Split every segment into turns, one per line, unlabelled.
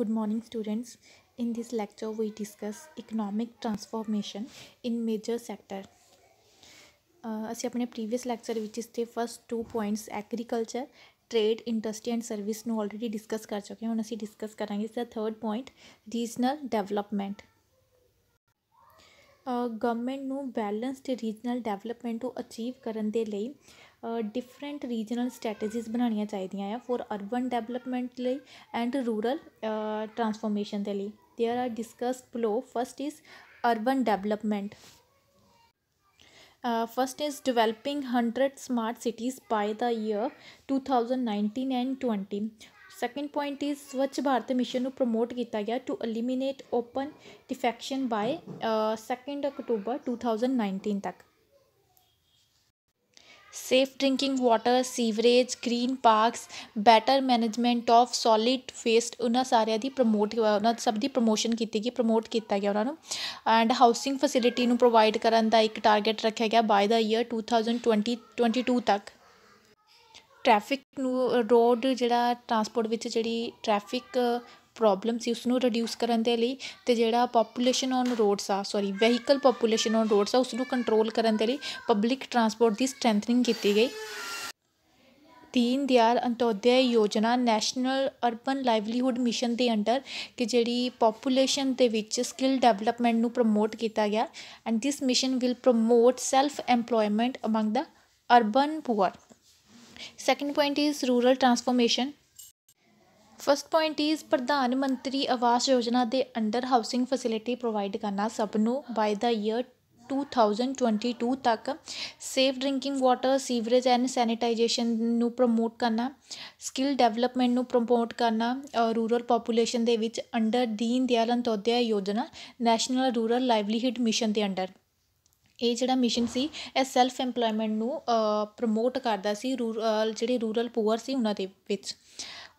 Good morning students. In this lecture we discuss economic transformation in major sector. Uh, in the previous lecture which is the first two points agriculture, trade, industry and service ਨੂੰ already discussed. ਕਰ ਚੁੱਕੇ ਹਾਂ ਹੁਣ ਅਸੀਂ discuss ਕਰਾਂਗੇ ਇਸ third point regional development. Government ਨੂੰ balanced regional development ਨੂੰ ਅਚੀਵ ਕਰਨ ਦੇ ਲਈ ਡਿਫਰੈਂਟ ਰੀਜਨਲ ਸਟ੍ਰੈਟੇਜੀਜ਼ ਬਣਾਉਣੀਆਂ ਚਾਹੀਦੀਆਂ ਆ ਫੋਰ ਅਰਬਨ ਡਿਵੈਲਪਮੈਂਟ ਲਈ ਐਂਡ ਰੂਰਲ ਟਰਾਂਸਫਰਮੇਸ਼ਨ ਦੇ ਲਈ there are discussed below first is urban development Uh, first is developing 100 smart cities by the year 2019 and 20 second point is Swachh Bharat mission ਨੂੰ promote ਕੀਤਾ ਗਿਆ to eliminate open defecation by 2 ਅਕਤੂਬਰ 2019 ਤੱਕ safe drinking water sewerage green parks better management of solid waste ਉਹਨਾਂ ਸਾਰਿਆਂ ਦੀ promote ਉਹਨਾਂ ਸਭ ਦੀ promotion ਕੀਤੀ ਗਈ ਪ੍ਰੋਮੋਟ ਕੀਤਾ ਗਿਆ ਉਹਨਾਂ ਨੂੰ ਐਂਡ ਹਾਊਸਿੰਗ ਫੈਸਿਲਿਟੀ ਨੂੰ ਪ੍ਰੋਵਾਈਡ ਕਰਨ ਦਾ ਇੱਕ ਟਾਰਗੇਟ ਰੱਖਿਆ ਗਿਆ ਬਾਏ ਦਾ ਈਅਰ 2020 22 ਤੱਕ ਟ੍ਰੈਫਿਕ ਨੂੰ ਰੋਡ ਜਿਹੜਾ ਟਰਾਂਸਪੋਰਟ ਵਿੱਚ ਜਿਹੜੀ ਟ੍ਰੈਫਿਕ ਪ੍ਰੋਬਲਮ ਸੀ ਉਸ ਨੂੰ ਰਿਡਿਊਸ ਕਰਨ ਦੇ ਲਈ ਤੇ ਜਿਹੜਾ ਪੋਪੂਲੇਸ਼ਨ ਔਨ ਰੋਡਸ ਆ sorry vehicle population on roads ਆ ਉਸ ਨੂੰ ਕੰਟਰੋਲ ਕਰਨ ਦੇ ਲਈ ਪਬਲਿਕ ਟਰਾਂਸਪੋਰਟ ਦੀ ਸਟਰੈਂਥਨਿੰਗ ਕੀਤੀ ਗਈ ਤੀਨ Dayal Antyodaya Yojana national urban livelihood mission ਦੇ ਅੰਡਰ ਕਿ ਜਿਹੜੀ ਪੋਪੂਲੇਸ਼ਨ ਦੇ ਵਿੱਚ ਸਕਿੱਲ ਡਿਵੈਲਪਮੈਂਟ ਨੂੰ ਪ੍ਰੋਮੋਟ ਕੀਤਾ ਗਿਆ and this mission will promote self employment among the urban poor second point is rural transformation first point is Pradhan Mantri ਆਵਾਸ ਯੋਜਨਾ ਦੇ ਅੰਡਰ ਹਾਊਸਿੰਗ ਫੈਸਿਲਿਟੀ ਪ੍ਰੋਵਾਈਡ ਕਰਨਾ ਸਭ ਨੂੰ ਬਾਈ ਦਾ ਈਅਰ 2022 ਤੱਕ safe drinking water sewerage and sanitization ਨੂੰ promote ਕਰਨਾ skill development ਨੂੰ ਪ੍ਰਮੋਟ ਕਰਨਾ ਰੂਰਲ ਪੋਪੂਲੇਸ਼ਨ ਦੇ ਵਿੱਚ under Deen Dayal Antyodaya Yojana national rural livelihood mission ਦੇ ਅੰਡਰ ਇਹ ਜਿਹੜਾ ਮਿਸ਼ਨ ਸੀ ਇਹ ਸੈਲਫ ਇੰਪਲੋਇਮੈਂਟ ਨੂੰ ਪ੍ਰੋਮੋਟ ਕਰਦਾ ਸੀ ਰੂਰਲ ਜਿਹੜੇ ਰੂਰਲ ਪੂਅਰ ਸੀ ਉਹਨਾਂ ਦੇ ਵਿੱਚ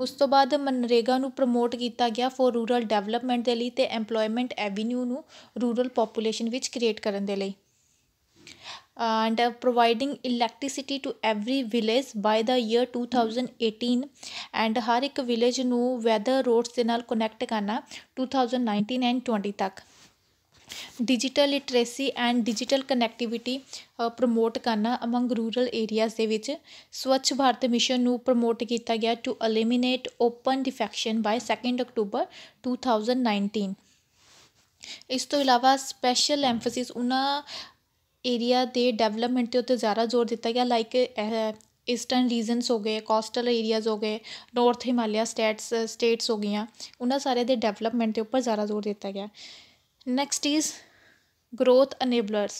ਉਸ ਤੋਂ ਬਾਅਦ ਮਨਰੇਗਾ ਨੂੰ ਪ੍ਰੋਮੋਟ ਕੀਤਾ ਗਿਆ ਫॉर ਰੂਰਲ ਡਿਵੈਲਪਮੈਂਟ ਦੇ ਲਈ ਤੇ ਏਮਪਲੋਇਮੈਂਟ ਐਵੇਨਿਊ ਨੂੰ ਰੂਰਲ ਪੋਪੂਲੇਸ਼ਨ ਵਿੱਚ ਕ੍ਰੀਏਟ ਕਰਨ ਦੇ ਲਈ and providing electricity to every village by the year 2018 and ਹਰ ਇੱਕ ਵਿਲੇਜ ਨੂੰ ਵੈਦਰ ਰੋਡਸ ਦੇ ਨਾਲ ਕਨੈਕਟ ਕਰਨਾ 2019 ਐਂਡ 20 ਤੱਕ digital literacy and digital connectivity promote ਕਰਨਾ ਅਮੰਗ ਰੂਰਲ ਏਰੀਆਜ਼ ਦੇ ਵਿੱਚ ਸਵੱਛ ਭਾਰਤ ਮਿਸ਼ਨ ਨੂੰ ਪ੍ਰਮੋਟ ਕੀਤਾ ਗਿਆ to eliminate open defecation by 2 ਅਕਤੂਬਰ 2019 ਇਸ ਤੋਂ ਇਲਾਵਾ ਸਪੈਸ਼ਲ ਐਮਫਸਿਸ ਉਹਨਾਂ ਏਰੀਆ ਦੇ ਡਿਵੈਲਪਮੈਂਟ ਤੇ ਉੱਤੇ ਜ਼ਿਆਦਾ ਜ਼ੋਰ ਦਿੱਤਾ ਗਿਆ ਲਾਈਕ ਈਸਟਰਨ ਰੀਜਨਸ ਹੋ ਗਏ ਕੋਸਟਲ ਏਰੀਆਜ਼ ਹੋ ਗਏ ਨਾਰਥ ਹਿਮਾਲਿਆ ਸਟੇਟਸ ਸਟੇਟਸ ਹੋ ਗਈਆਂ ਉਹਨਾਂ ਸਾਰੇ ਦੇ ਡਿਵੈਲਪਮੈਂਟ ਦੇ ਉੱਪਰ ਜ਼ਿਆਦਾ ਜ਼ੋਰ ਦਿੱਤਾ ਗਿਆ ਨੈਕਸਟ ਇਜ਼ ਗਰੋਥ ਅਨੇਬਲਰਸ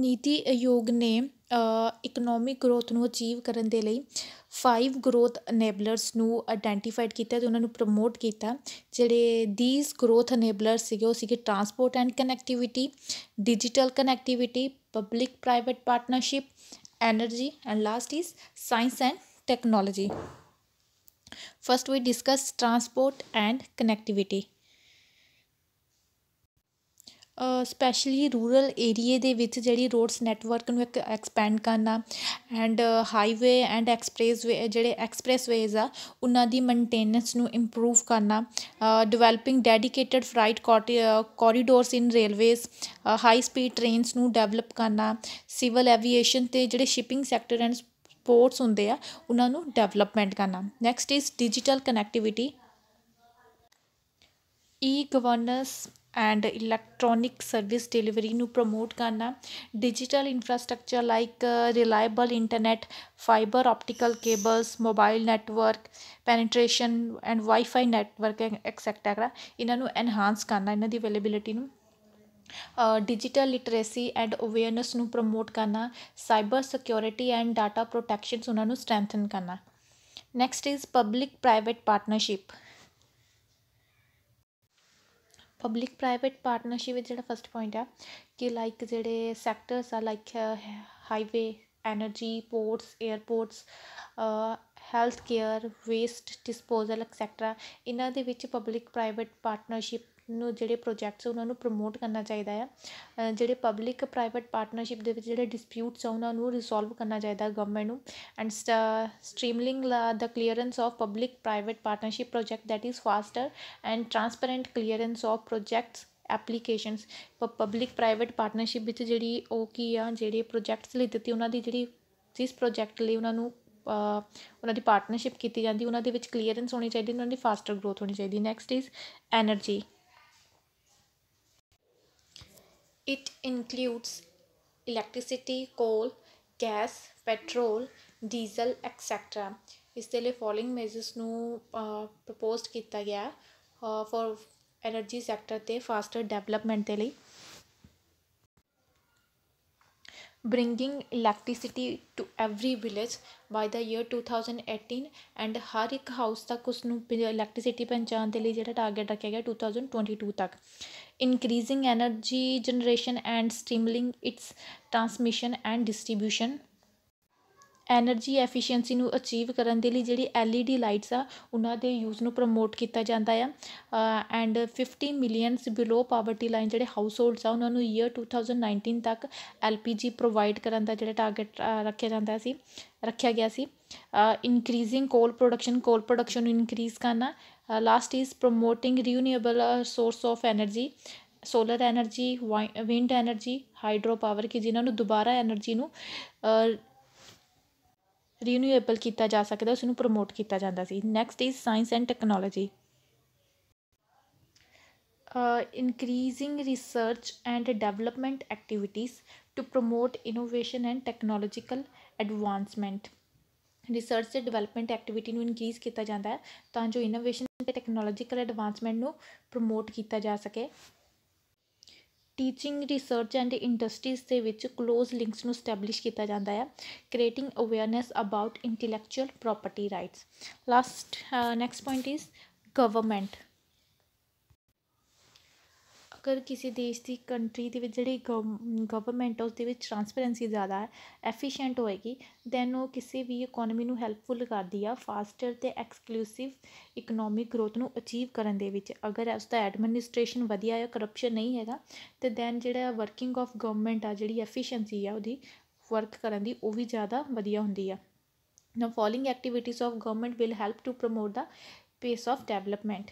ਨੀਤੀ ਆਯੋਗ ਨੇ ਇਕਨੋਮਿਕ ਗਰੋਥ ਨੂੰ ਅਚੀਵ ਕਰਨ ਦੇ ਲਈ ਫਾਈਵ ਗਰੋਥ ਅਨੇਬਲਰਸ ਨੂੰ ਆਇਡੈਂਟੀਫਾਈਡ ਕੀਤਾ ਤੇ ਉਹਨਾਂ ਨੂੰ ਪ੍ਰਮੋਟ ਕੀਤਾ ਜਿਹੜੇ ਥੀਸ ਗਰੋਥ ਅਨੇਬਲਰਸ ਸੀਗੇ ਉਹ ਸੀਗੇ transport and connectivity digital connectivity public private partnership energy and last is science and technology first we discuss transport and connectivity specially rural ਏਰੀਏ ਦੇ ਵਿੱਚ ਜਿਹੜੀ ਰੋਡਸ ਨੈਟਵਰਕ ਨੂੰ ਇੱਕ ਐਕਸਪੈਂਡ ਕਰਨਾ and highway and expressway ਜਿਹੜੇ expressways ਆ ਉਹਨਾਂ ਦੀ ਮੇਨਟੇਨੈਂਸ ਨੂੰ ਇੰਪਰੂਵ ਕਰਨਾ developing dedicated freight corridors in railways high speed trains ਨੂੰ ਡਿਵੈਲਪ ਕਰਨਾ ਸਿਵਲ ਐਵੀਏਸ਼ਨ ਤੇ ਜਿਹੜੇ ਸ਼ਿਪਿੰਗ ਸੈਕਟਰ ਐਂਡ ਸਪੋਰਟਸ ਹੁੰਦੇ ਆ ਉਹਨਾਂ ਨੂੰ ਡਿਵੈਲਪਮੈਂਟ ਕਰਨਾ next is digital connectivity e governance and electronic service delivery ਨੂੰ ਪ੍ਰਮੋਟ ਕਰਨਾ digital infrastructure like reliable internet fibre optical cables mobile network penetration and wifi network etcetera ਇਹਨਾਂ ਨੂੰ enhance ਕਰਨਾ ਇਹਨਾਂ ਦੀ ਅਵੇਲੇਬਿਲਿਟੀ ਨੂੰ ਡਿਜੀਟਲ ਲਿਟਰੇਸੀ ਐਂਡ ਅਵੇਅਰਨੈਸ ਨੂੰ promote ਕਰਨਾ cyber security and data protections ਉਹਨਾਂ ਨੂੰ ਸਟਰੈਂਥਨ ਕਰਨਾ next is public private partnership public private partnership ਵਿੱਚ ਜਿਹੜਾ ਫਸਟ ਪੁਆਇੰਟ ਆ ਕਿ ਲਾਈਕ ਜਿਹੜੇ ਸੈਕਟਰਸ ਆ like highway energy ports airports health care waste disposal etcetera ਇਹਨਾਂ ਦੇ ਵਿੱਚ ਪਬਲਿਕ ਪ੍ਰਾਈਵੇਟ ਪਾਰਟਨਰਸ਼ਿਪ ਨੂੰ ਜਿਹੜੇ ਪ੍ਰੋਜੈਕਟਸ ਉਹਨਾਂ ਨੂੰ ਪ੍ਰਮੋਟ ਕਰਨਾ ਚਾਹੀਦਾ ਆ ਜਿਹੜੇ ਪਬਲਿਕ ਪ੍ਰਾਈਵੇਟ ਪਾਰਟਨਰਸ਼ਿਪ ਦੇ ਵਿੱਚ ਜਿਹੜੇ ਡਿਸਪਿਊਟਸ ਆ ਉਹਨਾਂ ਨੂੰ ਰਿਸੋਲਵ ਕਰਨਾ ਚਾਹੀਦਾ ਗਵਰਨਮੈਂਟ ਨੂੰ and streamlining the clearance of public private partnership project that is faster and transparent clearance of projects applications public private partnership ਵਿੱਚ ਜਿਹੜੀ ਉਹ ਕੀ ਆ ਜਿਹੜੇ ਪ੍ਰੋਜੈਕਟਸ ਲਈ ਦਿੱਤੀ ਉਹਨਾਂ ਦੀ ਜਿਹੜੀ ਜਿਸ ਪ੍ਰੋਜੈਕਟ ਲਈ ਉਹਨਾਂ ਨੂੰ ਉਹਨਾਂ ਦੀ ਪਾਰਟਨਰਸ਼ਿਪ ਕੀਤੀ ਜਾਂਦੀ ਉਹਨਾਂ ਦੇ ਵਿੱਚ ਕਲੀਅਰੈਂਸ ਹੋਣੀ ਚਾਹੀਦੀ ਉਹਨਾਂ ਦੀ ਫਾਸਟਰ ਗਰੋਥ ਹੋਣੀ ਚਾਹੀਦੀ next is energy It includes electricity, coal, gas, petrol, diesel etcetera ਇਸ ਦੇ ਲਈ ਫੋਲੋਇੰਗ ਮੇਜਰਸ ਨੂੰ ਪ੍ਰਪੋਜ਼ਡ ਕੀਤਾ ਗਿਆ ਫॉर એનર્ਜੀ ਸੈਕਟਰ ਤੇ ਫਾਸਟਰ ਡਿਵੈਲਪਮੈਂਟ ਦੇ ਲਈ bringing electricity to every village by the year 2018 and ਹਰ ਇੱਕ ਹਾਊਸ ਤੱਕ ਉਸ ਨੂੰ ਇਲੈਕਟ੍ਰਿਸਿਟੀ ਪਹੁੰਚਾਉਣ ਦੇ ਲਈ ਜਿਹੜਾ ਟਾਰਗੇਟ ਰੱਖਿਆ ਗਿਆ 2022 ਤੱਕ increasing energy generation and streamlining its transmission and distribution energy efficiency ਨੂੰ ਅਚੀਵ ਕਰਨ ਦੇ ਲਈ ਜਿਹੜੀ ਐੱਲ ਈ ਡੀ ਲਾਈਟਸ ਆ ਉਹਨਾਂ ਦੇ ਯੂਜ਼ ਨੂੰ ਪ੍ਰਮੋਟ ਕੀਤਾ ਜਾਂਦਾ ਆ and fifty millions below poverty line ਜਿਹੜੇ ਹਾਊਸ ਹੋਲਡਸ ਆ ਉਹਨਾਂ ਨੂੰ ਈਅਰ ਟੂ ਥਾਊਜ਼ੈਂਡ ਨਾਈਨਟੀਨ ਤੱਕ ਐੱਲ ਪੀ ਜੀ ਪ੍ਰੋਵਾਈਡ ਕਰਨ ਦਾ ਜਿਹੜਾ ਟਾਰਗੇਟ ਰੱਖਿਆ ਜਾਂਦਾ ਸੀ ਰੱਖਿਆ ਗਿਆ ਸੀ increasing coal production coal production ਨੂੰ ਇਨਕਰੀਜ਼ ਕਰਨਾ last is promoting renewable source of energy solar energy wind energy hydro power ਕਿ ਜਿਨ੍ਹਾਂ ਨੂੰ ਦੁਬਾਰਾ ਐਨਰਜੀ ਨੂੰ ਰੀਨਿਊਏਬਲ ਕੀਤਾ ਜਾ ਸਕਦਾ ਉਸ ਨੂੰ ਪ੍ਰਮੋਟ ਕੀਤਾ ਜਾਂਦਾ ਸੀ next is science and technology increasing research and development activities to promote innovation and technological advancement research ਤੇ ਡਿਵੈਲਪਮੈਂਟ ਐਕਟੀਵਿਟੀ ਨੂੰ ਇਨਕਰੀਜ਼ ਕੀਤਾ ਜਾਂਦਾ ਹੈ ਤਾਂ ਜੋ ਇਨੋਵੇਸ਼ਨ ਤੇ ਟੈਕਨੋਲੋਜੀਕਲ ਐਡਵਾਂਸਮੈਂਟ ਨੂੰ ਪ੍ਰਮੋਟ ਕੀਤਾ ਜਾ ਸਕੇ ਟੀਚਿੰਗ ਰਿਸਰਚ ਐਂਡ ਇੰਡਸਟਰੀਜ਼ ਦੇ ਵਿੱਚ ক্লোਜ਼ ਲਿੰਕਸ ਨੂੰ ਸਟੈਬਲਿਸ਼ ਕੀਤਾ ਜਾਂਦਾ ਹੈ creating awareness about intellectual property rights last next point is government ਅਗਰ ਕਿਸੇ ਦੇਸ਼ ਦੀ ਕੰਟਰੀ ਦੇ ਵਿੱਚ ਜਿਹੜੀ ਗਵਰਨਮੈਂਟ ਉਸ ਦੇ ਵਿੱਚ ਟਰਾਂਸਪੇਰੈਂਸੀ ਜ਼ਿਆਦਾ ਹੈ ਐਫੀਸ਼ੀਐਂਟ ਹੋਏਗੀ ਦੈਨ ਉਹ ਕਿਸੇ ਵੀ ਇਕਨੋਮੀ ਨੂੰ ਹੈਲਪਫੁਲ ਕਰਦੀ ਆ ਫਾਸਟਰ ਤੇ ਐਕਸਕਲੂਸਿਵ ਇਕਨੋਮਿਕ ਗਰੋਥ ਨੂੰ ਅਚੀਵ ਕਰਨ ਦੇ ਵਿੱਚ ਅਗਰ ਉਸ ਦਾ ਐਡਮਿਨਿਸਟ੍ਰੇਸ਼ਨ ਵਧੀਆ ਹੈ ਕਰਪਸ਼ਨ ਨਹੀਂ ਹੈਗਾ ਤੇ ਦੈਨ ਜਿਹੜਾ ਵਰਕਿੰਗ ਆਫ ਗਵਰਨਮੈਂਟ ਆ ਜਿਹੜੀ ਐਫੀਸ਼ੀਐਂਸੀ ਆ ਉਹਦੀ ਵਰਕ ਕਰਨ ਦੀ ਉਹ ਵੀ ਜ਼ਿਆਦਾ ਵਧੀਆ ਹੁੰਦੀ ਆ ਨਾ following activities of government will help to promote the pace of development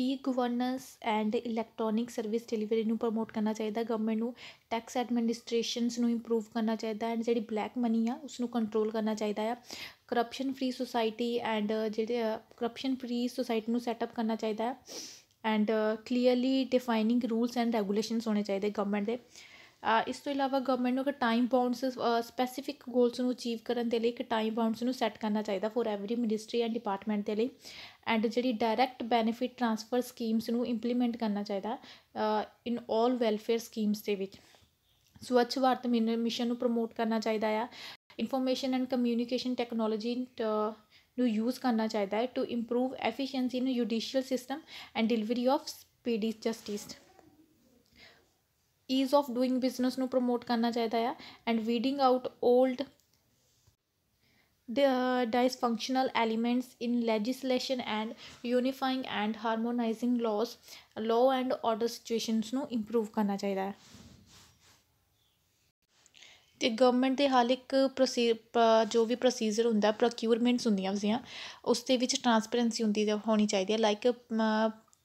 e governance and electronic service delivery ਨੂੰ ਪ੍ਰਮੋਟ ਕਰਨਾ ਚਾਹੀਦਾ ਗਵਰਨਮੈਂਟ ਨੂੰ ਟੈਕਸ ਐਡਮਿਨਿਸਟ੍ਰੇਸ਼ਨਸ ਨੂੰ ਇੰਪਰੂਵ ਕਰਨਾ ਚਾਹੀਦਾ ਐਂਡ ਜਿਹੜੀ ਬਲੈਕ ਮਨੀ ਆ ਉਸ ਨੂੰ ਕੰਟਰੋਲ ਕਰਨਾ ਚਾਹੀਦਾ ਆ ਕਰਪਸ਼ਨ ਫਰੀ ਸੁਸਾਇਟੀ ਐਂਡ ਜਿਹੜੇ ਕਰਪਸ਼ਨ ਫਰੀ ਸੁਸਾਇਟੀ ਨੂੰ ਸੈਟਅਪ ਕਰਨਾ ਚਾਹੀਦਾ and clearly defining rules and regulations ਹੋਣੇ ਚਾਹੀਦੇ ਗਵਰਨਮੈਂਟ ਦੇ ਇਸ ਤੋਂ ਇਲਾਵਾ ਗਵਰਨਮੈਂਟ ਨੂੰ ਕਿ ਟਾਈਮ ਬਾਉਂਡਸ ਸਪੈਸੀਫਿਕ ਗੋਲਸ ਨੂੰ ਅਚੀਵ ਕਰਨ ਦੇ ਲਈ ਕਿ ਟਾਈਮ ਬਾਉਂਡਸ ਨੂੰ ਸੈੱਟ ਕਰਨਾ ਚਾਹੀਦਾ for every ministry and department ਦੇ ਲਈ ਐਂਡ ਜਿਹੜੀ ਡਾਇਰੈਕਟ ਬੈਨੀਫਿਟ ਟ੍ਰਾਂਸਫਰ ਸਕੀਮਸ ਨੂੰ ਇੰਪਲੀਮੈਂਟ ਕਰਨਾ ਚਾਹੀਦਾ ਇਨ ਆਲ ਵੈਲਫੇਅਰ ਸਕੀਮਸ ਦੇ ਵਿੱਚ ਸਵੱਛ ਭਾਰਤ ਮਿਸ਼ਨ ਨੂੰ ਪ੍ਰਮੋਟ ਕਰਨਾ ਚਾਹੀਦਾ ਆ ਇਨਫੋਰਮੇਸ਼ਨ ਐਂਡ ਕਮਿਊਨੀਕੇਸ਼ਨ ਟੈਕਨੋਲੋਜੀ ਨੂੰ ਯੂਜ਼ ਕਰਨਾ ਚਾਹੀਦਾ ਹੈ to improve efficiency in judicial system and delivery of speedy justice ease of doing business ਨੂੰ ਪ੍ਰਮੋਟ ਕਰਨਾ ਚਾਹੀਦਾ ਆ and weeding out old dysfunctional elements in legislation and unifying and harmonizing laws law and order situations ਨੂੰ improve ਕਰਨਾ ਚਾਹੀਦਾ ਹੈ ਤੇ government ਦੇ ਹਾਲ ਇੱਕ ਜੋ ਵੀ ਪ੍ਰੋਸੀਜਰ ਹੁੰਦਾ ਪ੍ਰੋਕਿਊਰਮੈਂਟਸ ਹੁੰਦੀਆਂ ਉਸਦੀਆਂ ਉਸ ਦੇ ਵਿੱਚ ਟ੍ਰਾਂਸਪੇਰੈਂਸੀ ਹੁੰਦੀ ਹੋਣੀ ਚਾਹੀਦੀ ਹੈ ਲਾਈਕ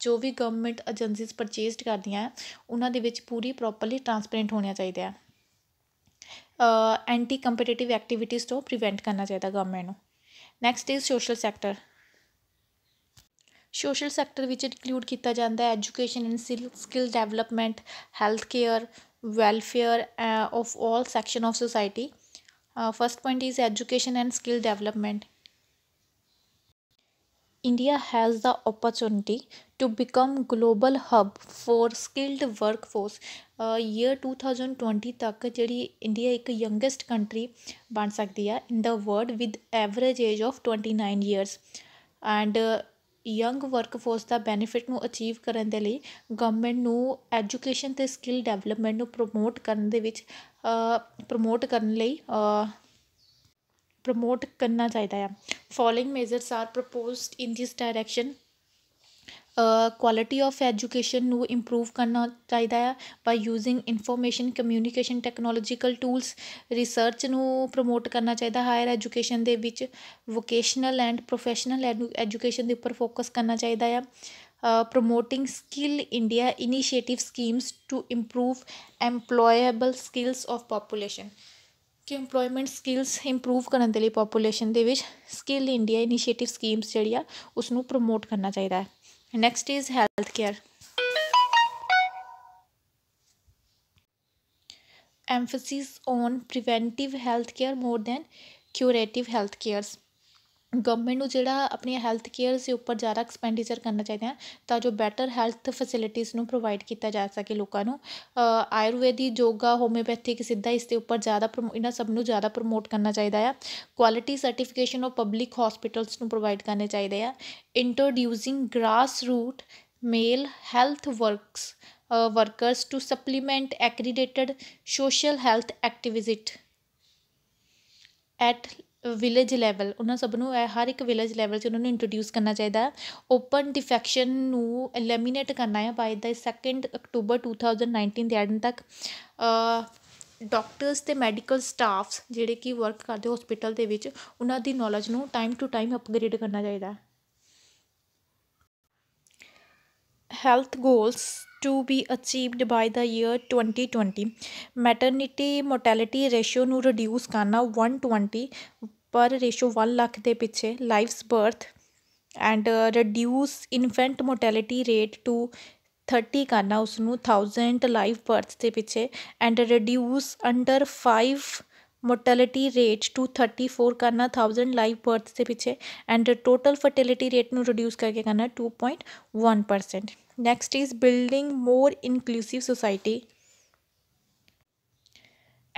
ਜੋ ਵੀ ਗਵਰਨਮੈਂਟ ਏਜੰਸੀਜ਼ ਪਰਚੇਸਡ ਕਰਦੀਆਂ ਉਹਨਾਂ ਦੇ ਵਿੱਚ ਪੂਰੀ ਪ੍ਰੋਪਰਲੀ ਟਰਾਂਸਪੇਰੈਂਟ ਹੋਣੀਆਂ ਚਾਹੀਦੀਆਂ ਐਂਟੀ ਕੰਪੀਟੀਟਿਵ ਐਕਟੀਵਿਟੀਜ਼ ਤੋਂ ਪ੍ਰੀਵੈਂਟ ਕਰਨਾ ਚਾਹੀਦਾ ਗਵਰਨਮੈਂਟ ਨੂੰ next is social sector social sector ਵਿੱਚ ਇਨਕਲੂਡ ਕੀਤਾ ਜਾਂਦਾ ਹੈ education and skill development health care welfare of all section of society first point is education and skill development India has uh, uh, the opportunity to become global hub for skilled workforce year 2020 ਤੱਕ ਜਿਹੜੀ India ਇੱਕ youngest country ਬਣ ਸਕਦੀ ਆ in the world with average age of 29 years and young workforce ਦਾ benefit ਨੂੰ achieve ਕਰਨ ਦੇ ਲਈ ਗਵਰਨਮੈਂਟ ਨੂੰ ਐਜੂਕੇਸ਼ਨ ਤੇ ਸਕਿੱਲ ਡਿਵੈਲਪਮੈਂਟ ਨੂੰ ਪ੍ਰੋਮੋਟ ਕਰਨ ਦੇ ਵਿੱਚ ਪ੍ਰੋਮੋਟ uh, ਕਰਨ ਲਈ ਪ੍ਰਮੋਟ ਕਰਨਾ ਚਾਹੀਦਾ ਆ following measures are proposed in this direction quality of education ਨੂੰ ਇੰਪਰੂਵ ਕਰਨਾ ਚਾਹੀਦਾ ਹੈ by using information communication technological tools research ਨੂੰ ਪ੍ਰਮੋਟ ਕਰਨਾ ਚਾਹੀਦਾ ਹਾਇਰ ਐਜੂਕੇਸ਼ਨ ਦੇ ਵਿੱਚ ਵੋਕੇਸ਼ਨਲ ਐਂਡ ਪ੍ਰੋਫੈਸ਼ਨਲ ਐਜੂਕੇਸ਼ਨ ਦੇ ਉੱਪਰ ਫੋਕਸ ਕਰਨਾ ਚਾਹੀਦਾ ਹੈ promoting skill India initiative schemes to improve employable skills of population ਕਿ ਇੰਪਲੋਇਮੈਂਟ ਸਕਿੱਲਸ ਇੰਪਰੂਵ ਕਰਨ ਦੇ ਲਈ ਪੋਪੂਲੇਸ਼ਨ ਦੇ ਵਿੱਚ ਸਕਿੱਲ ਇੰਡੀਆ ਇਨੀਸ਼ੀਏਟਿਵ ਸਕੀਮਸ ਜਿਹੜੀ ਆ ਉਸ ਨੂੰ ਪ੍ਰੋਮੋਟ ਕਰਨਾ ਚਾਹੀਦਾ ਹੈ next is health care emphasis on preventive health care more than curative health cares government ਨੂੰ ਜਿਹੜਾ ਆਪਣੀਆਂ ਹੈਲਥ ਕੇਅਰਸ ਦੇ ਉੱਪਰ ਜ਼ਿਆਦਾ ਐਕਸਪੈਂਡੀਚਰ ਕਰਨਾ ਚਾਹੀਦਾ ਤਾਂ ਜੋ ਬੈਟਰ ਹੈਲਥ ਫੈਸਿਲਿਟੀਜ਼ ਨੂੰ ਪ੍ਰੋਵਾਈਡ ਕੀਤਾ ਜਾ ਸਕੇ ਲੋਕਾਂ ਨੂੰ ਆਯੁਰਵੈਦਿਕ ਯੋਗਾ ਹੋਮਿਓਪੈਥਿਕ ਸਿੱਧਾ ਇਸ ਦੇ ਉੱਪਰ ਜ਼ਿਆਦਾ ਇਹਨਾਂ ਸਭ ਨੂੰ ਜ਼ਿਆਦਾ ਪ੍ਰਮੋਟ ਕਰਨਾ ਚਾਹੀਦਾ ਆ quality certification of public hospitals ਨੂੰ ਪ੍ਰੋਵਾਈਡ ਕਰਨੇ ਚਾਹੀਦੇ ਆ introducing grass root male health works workers to supplement accredited social health activist at village level ਉਹਨਾਂ ਸਭ ਨੂੰ ਇਹ ਹਰ ਇੱਕ ਵਿਲੇਜ ਲੈਵਲ 'ਚ ਉਹਨਾਂ ਨੂੰ ਇੰਟਰੋਡਿਊਸ ਕਰਨਾ ਚਾਹੀਦਾ ਓਪਨ ਡਿਫੈਕਸ਼ਨ ਨੂੰ ਐਲੀਮੀਨੇਟ ਕਰਨਾ ਹੈ ਬਾਏ ਦਾ ਸੈਕਿੰਡ ਅਕਤੂਬਰ 2019 ਦੇ ਐਂਡ ਤੱਕ ਡਾਕਟਰਸ ਤੇ ਮੈਡੀਕਲ ਸਟਾਫਸ ਜਿਹੜੇ ਕਿ ਵਰਕ ਕਰਦੇ ਹਸਪੀਟਲ ਦੇ ਵਿੱਚ ਉਹਨਾਂ ਦੀ ਨੌਲੇਜ ਨੂੰ ਟਾਈਮ ਟੂ ਟਾਈਮ ਅਪਗ੍ਰੇਡ ਕਰਨਾ ਚਾਹੀਦਾ health goals to be achieved by the year twenty twenty maternity mortality ratio ਨੂੰ ਰਿਡਿਊਸ ਕਰਨਾ one twenty per ratio 1 lakh ਦੇ ਪਿੱਛੇ lives birth and reduce infant mortality rate to 30 ਕਰਨਾ ਉਸ ਨੂੰ 1000 ਲਾਈਵ ਬਰਥ ਦੇ ਪਿੱਛੇ and reduce under 5 mortality rate to thirty four करना थाउजेंड लाइव बर्थ से पीछे एंड टोटल फर्टिलिटी रेट में रिड्यूस करके करना to point one percent next is building more inclusive society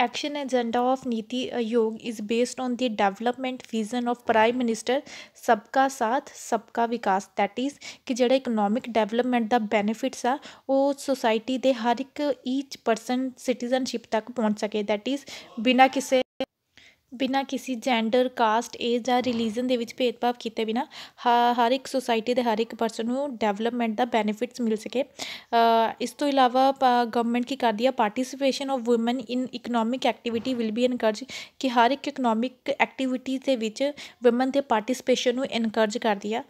action agenda of niti aayog is based on the development vision of prime minister sabka saath sabka vikas that is ਕਿ ਜਿਹੜਾ economic development ਦਾ benefits ਆ ਉਹ society ਦੇ ਹਰ ਇੱਕ ਈਚ person citizenship ਤੱਕ ਪਹੁੰਚ ਸਕੇ that is ਬਿਨਾ ਕਿਸੇ ਬਿਨਾਂ ਕਿਸੇ ਜੈਂਡਰ ਕਾਸਟ ਏਜ ਜਾਂ ਰਿਲੀਜੀਅਨ ਦੇ ਵਿੱਚ ਭੇਦਭਾਵ ਕੀਤੇ ਬਿਨਾਂ ਹਰ ਇੱਕ ਸੋਸਾਇਟੀ ਦੇ ਹਰ ਇੱਕ ਪਰਸਨ ਨੂੰ ਡਿਵੈਲਪਮੈਂਟ ਦਾ ਬੈਨੀਫਿਟਸ ਮਿਲ ਸਕੇ ਇਸ ਤੋਂ ਇਲਾਵਾ ਗਵਰਨਮੈਂਟ ਕੀ ਕਰਦੀ ਆ participation of women in economic activity will be encourage ਕਿ ਹਰ ਇੱਕ ਇਕਨੋਮਿਕ ਐਕਟੀਵਿਟੀ ਦੇ ਵਿੱਚ ਔਮਨ ਦੇ ਪਾਰਟਿਸਿਪੇਸ਼ਨ ਨੂੰ ਇਨਕਰਜ ਕਰਦੀ ਆ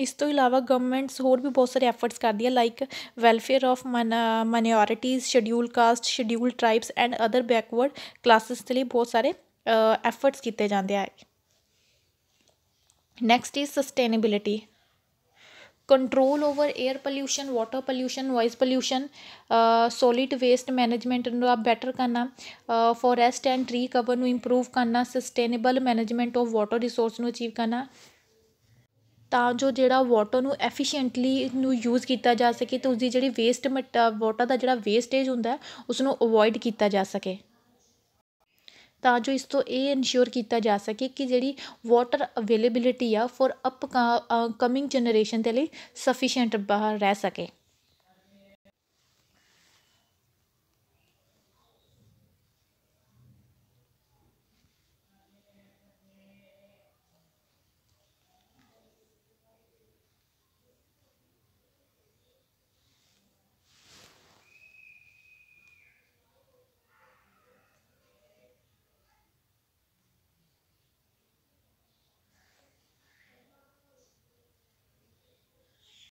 ਇਸ ਤੋਂ ਇਲਾਵਾ ਗਵਰਨਮੈਂਟਸ ਹੋਰ ਵੀ ਬਹੁਤ ਸਾਰੇ ਐਫਰਟਸ ਕਰਦੀ ਹੈ like welfare of women minorities scheduled caste scheduled tribes and other backward classes ਦੇ ਲਈ ਬਹੁਤ ਸਾਰੇ ਐਫਰਟਸ ਕੀਤੇ ਜਾਂਦੇ ਆ next is sustainability control over air pollution water pollution voice pollution solid waste management ਨੂੰ ਆ ਬੈਟਰ ਕਰਨਾ ਫੋਰੈਸਟ ਐਂਡ ਟ੍ਰੀ ਕਵਰ ਨੂੰ ਇੰਪਰੂਵ ਕਰਨਾ sustainable management of water resource ਨੂੰ ਅਚੀਵ ਕਰਨਾ ਤਾਂ ਜੋ ਜਿਹੜਾ ਵਾਟਰ ਨੂੰ ਐਫੀਸ਼ੀਐਂਟਲੀ ਨੂੰ ਯੂਜ਼ ਕੀਤਾ ਜਾ ਸਕੇ ਉਸ ਉਸਦੀ ਜਿਹੜੀ ਵੇਸਟ ਮਟਾ ਵਾਟਰ ਦਾ ਜਿਹੜਾ ਵੇਸਟੇਜ ਹੁੰਦਾ ਉਸ ਨੂੰ ਅਵੋਇਡ ਕੀਤਾ ਜਾ ਸਕੇ ਤਾਂ ਜੋ ਇਸ ਤੋਂ ਇਹ ਇਨਸ਼ੋਰ ਕੀਤਾ ਜਾ ਸਕੇ ਕਿ ਜਿਹੜੀ ਵਾਟਰ ਅਵੇਲੇਬਿਲਿਟੀ ਆ ਫॉर ਅਪ ਕਮਿੰਗ ਜਨਰੇਸ਼ਨ ਦੇ ਲਈ ਸਫੀਸ਼ੀਐਂਟ ਰਹਿ ਸਕੇ